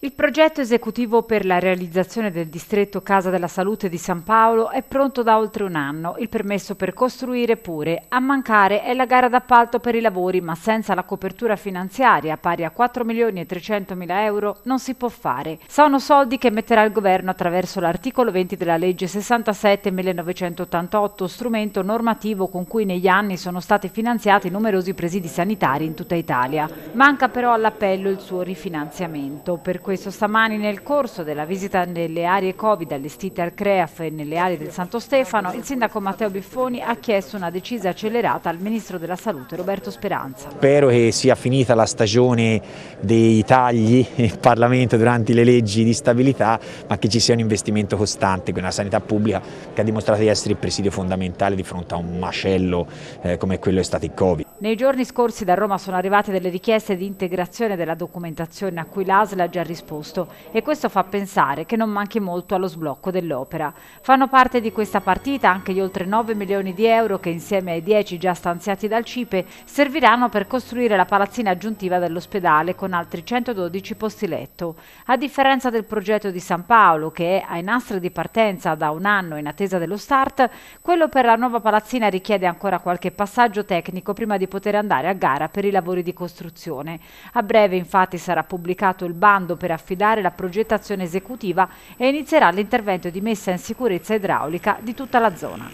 Il progetto esecutivo per la realizzazione del distretto Casa della Salute di San Paolo è pronto da oltre un anno, il permesso per costruire pure. A mancare è la gara d'appalto per i lavori, ma senza la copertura finanziaria pari a 4 milioni e 300 mila euro non si può fare. Sono soldi che metterà il governo attraverso l'articolo 20 della legge 67 1988, strumento normativo con cui negli anni sono stati finanziati numerosi presidi sanitari in tutta Italia. Manca però all'appello il suo rifinanziamento. Per questo stamani nel corso della visita nelle aree Covid allestite al CREAF e nelle aree del Santo Stefano, il sindaco Matteo Biffoni ha chiesto una decisa accelerata al ministro della Salute Roberto Speranza. Spero che sia finita la stagione dei tagli in Parlamento durante le leggi di stabilità, ma che ci sia un investimento costante con la sanità pubblica che ha dimostrato di essere il presidio fondamentale di fronte a un macello eh, come quello è stato il Covid. Nei giorni scorsi da Roma sono arrivate delle richieste di integrazione della documentazione a cui l'ASL ha già risposto disposto e questo fa pensare che non manchi molto allo sblocco dell'opera. Fanno parte di questa partita anche gli oltre 9 milioni di euro che insieme ai 10 già stanziati dal CIPE serviranno per costruire la palazzina aggiuntiva dell'ospedale con altri 112 posti letto. A differenza del progetto di San Paolo che è ai nastri di partenza da un anno in attesa dello start, quello per la nuova palazzina richiede ancora qualche passaggio tecnico prima di poter andare a gara per i lavori di costruzione. A breve infatti sarà pubblicato il bando per per affidare la progettazione esecutiva e inizierà l'intervento di messa in sicurezza idraulica di tutta la zona.